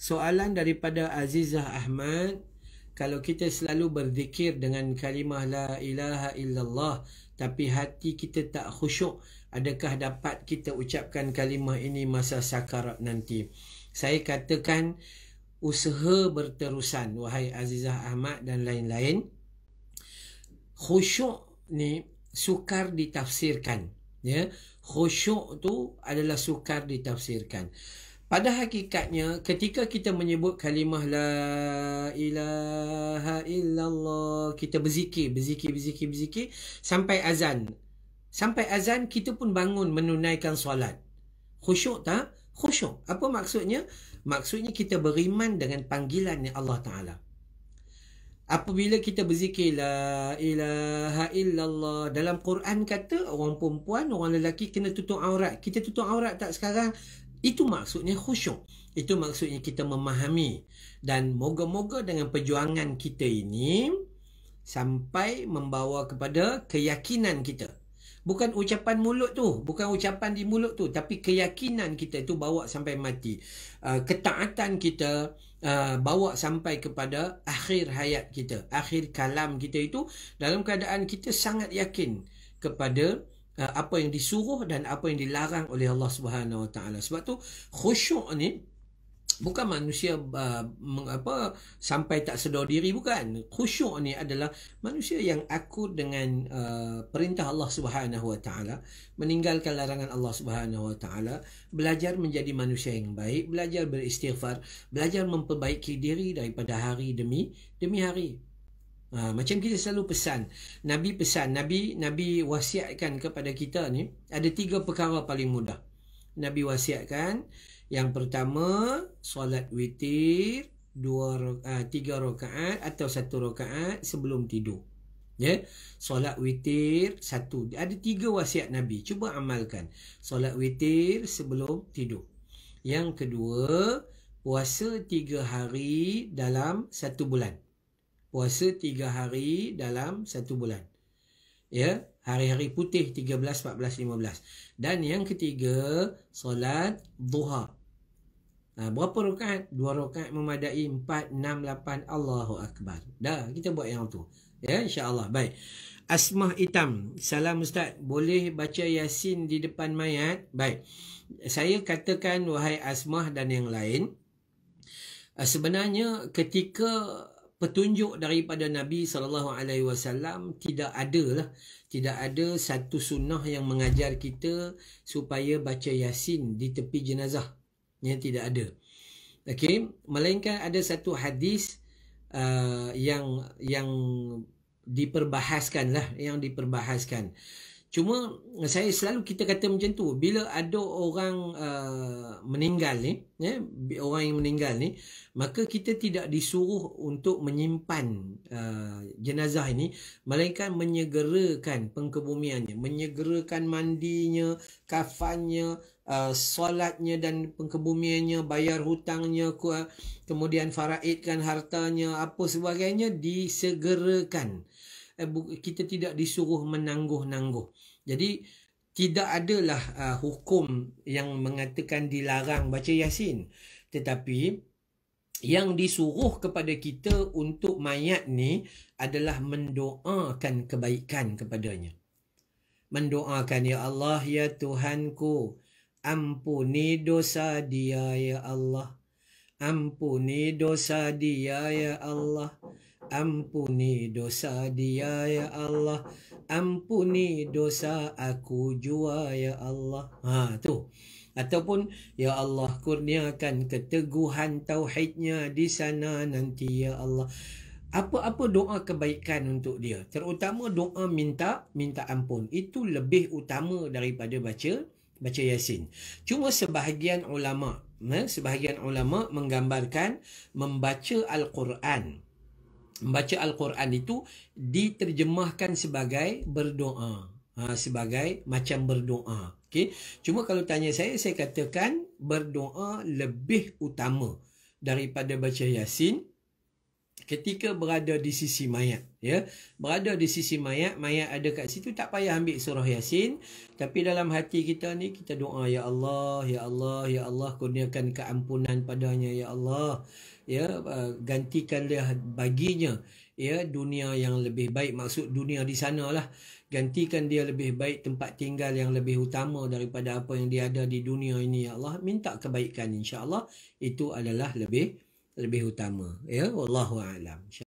Soalan daripada Azizah Ahmad kalau kita selalu berzikir dengan kalimah la ilaha illallah tapi hati kita tak khusyuk adakah dapat kita ucapkan kalimah ini masa sakarat nanti saya katakan usaha berterusan wahai Azizah Ahmad dan lain-lain khusyuk ni sukar ditafsirkan ya khusyuk tu adalah sukar ditafsirkan pada hakikatnya, ketika kita menyebut kalimah La ilaha illallah, kita berzikir, berzikir, berzikir, berzikir, sampai azan. Sampai azan, kita pun bangun menunaikan solat. Khusyuk tak? Khusyuk. Apa maksudnya? Maksudnya kita beriman dengan panggilan Allah Ta'ala. Apabila kita berzikir La ilaha illallah Dalam Quran kata orang perempuan, orang lelaki kena tutup aurat Kita tutup aurat tak sekarang? Itu maksudnya khusyuk. Itu maksudnya kita memahami. Dan moga-moga dengan perjuangan kita ini sampai membawa kepada keyakinan kita. Bukan ucapan mulut tu. Bukan ucapan di mulut tu. Tapi keyakinan kita tu bawa sampai mati. Ah, ketaatan kita ah, bawa sampai kepada akhir hayat kita. Akhir kalam kita itu dalam keadaan kita sangat yakin kepada Eh, apa yang disuruh dan apa yang dilarang oleh Allah Subhanahu Wa Taala. Sebab tu khusyuk ni bukan manusia uh, eh, mengapa sampai tak sedar diri bukan. Khusyuk ni adalah manusia yang akur dengan uh, perintah Allah Subhanahu Wa Taala, meninggalkan larangan Allah Subhanahu Wa Taala, belajar menjadi manusia yang baik, belajar beristighfar, belajar memperbaiki diri daripada hari demi demi hari. Uh, macam kita selalu pesan, Nabi pesan, Nabi Nabi wasiatkan kepada kita ni ada tiga perkara paling mudah. Nabi wasiatkan yang pertama solat witir dua uh, tiga rakaat atau satu rakaat sebelum tidur. Ya. Yeah? Solat witir satu. Ada tiga wasiat Nabi. Cuba amalkan. Solat witir sebelum tidur. Yang kedua, puasa tiga hari dalam satu bulan puasa tiga hari dalam satu bulan. Ya, hari-hari putih 13, 14, 15. Dan yang ketiga, solat duha. Ha, berapa rakaat? Dua rakaat memadai 4, 6, 8, Allahu Akbar. Dah, kita buat yang tu. Ya, Insya Allah Baik. Asmah hitam, Salam Ustaz. Boleh baca Yasin di depan mayat? Baik. Saya katakan, wahai Asmah dan yang lain. Sebenarnya ketika petunjuk daripada Nabi sallallahu alaihi wasallam tidak ada lah tidak ada satu sunnah yang mengajar kita supaya baca yasin di tepi jenazah yang tidak ada okey melainkan ada satu hadis uh, yang yang diperbahaskan lah yang diperbahaskan Cuma saya selalu kita kata macam tu bila ada orang uh, meninggal ni eh, orang yang meninggal ni maka kita tidak disuruh untuk menyimpan uh, jenazah ini melainkan menyegerakan pengkebumiannya menyegerakan mandinya kafannya uh, solatnya dan pengkebumiannya bayar hutangnya uh, kemudian faraidkan hartanya apa sebagainya disegerakan Eh, kita tidak disuruh menangguh-nangguh. Jadi tidak adalah uh, hukum yang mengatakan dilarang baca Yasin. Tetapi yang disuruh kepada kita untuk mayat ni adalah mendoakan kebaikan kepadanya. Mendoakan ya Allah ya Tuhanku ampuni dosa dia ya Allah. Ampuni dosa dia ya Allah Ampuni dosa dia ya Allah Ampuni dosa aku jua ya Allah Ha tu Ataupun Ya Allah kurniakan keteguhan tauhidnya di sana nanti ya Allah apa-apa doa kebaikan untuk dia terutama doa minta minta ampun itu lebih utama daripada baca baca yasin cuma sebahagian ulama sebahagian ulama menggambarkan membaca al-Quran membaca al-Quran itu diterjemahkan sebagai berdoa ha, sebagai macam berdoa Okay. cuma kalau tanya saya saya katakan berdoa lebih utama daripada baca yasin ketika berada di sisi mayat ya berada di sisi mayat mayat ada kat situ tak payah ambil surah yasin tapi dalam hati kita ni kita doa ya Allah ya Allah ya Allah kurniakan keampunan padanya ya Allah ya eh, gantikanlah baginya ya dunia yang lebih baik maksud dunia di sanalah gantikan dia lebih baik tempat tinggal yang lebih utama daripada apa yang dia ada di dunia ini ya Allah minta kebaikan insyaallah itu adalah lebih lebih utama ya wallahu alam